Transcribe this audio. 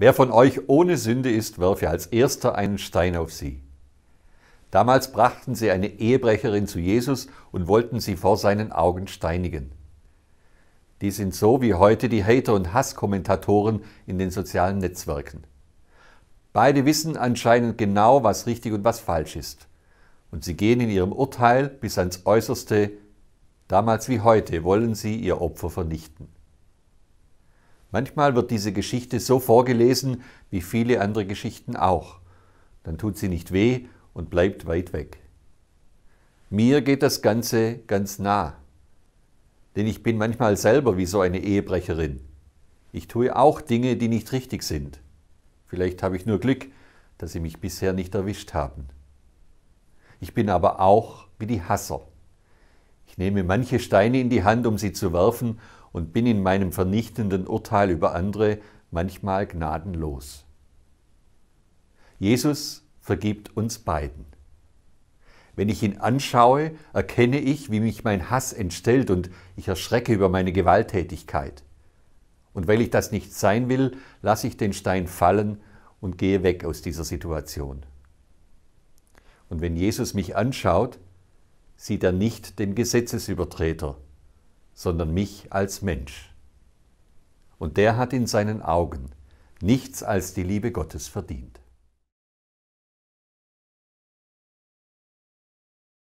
Wer von euch ohne Sünde ist, werfe als erster einen Stein auf sie. Damals brachten sie eine Ehebrecherin zu Jesus und wollten sie vor seinen Augen steinigen. Die sind so wie heute die Hater und Hasskommentatoren in den sozialen Netzwerken. Beide wissen anscheinend genau, was richtig und was falsch ist. Und sie gehen in ihrem Urteil bis ans Äußerste. Damals wie heute wollen sie ihr Opfer vernichten. Manchmal wird diese Geschichte so vorgelesen wie viele andere Geschichten auch. Dann tut sie nicht weh und bleibt weit weg. Mir geht das Ganze ganz nah. Denn ich bin manchmal selber wie so eine Ehebrecherin. Ich tue auch Dinge, die nicht richtig sind. Vielleicht habe ich nur Glück, dass sie mich bisher nicht erwischt haben. Ich bin aber auch wie die Hasser. Ich nehme manche Steine in die Hand, um sie zu werfen und bin in meinem vernichtenden Urteil über andere manchmal gnadenlos. Jesus vergibt uns beiden. Wenn ich ihn anschaue, erkenne ich, wie mich mein Hass entstellt und ich erschrecke über meine Gewalttätigkeit. Und weil ich das nicht sein will, lasse ich den Stein fallen und gehe weg aus dieser Situation. Und wenn Jesus mich anschaut, sieht er nicht den Gesetzesübertreter, sondern mich als Mensch. Und der hat in seinen Augen nichts als die Liebe Gottes verdient.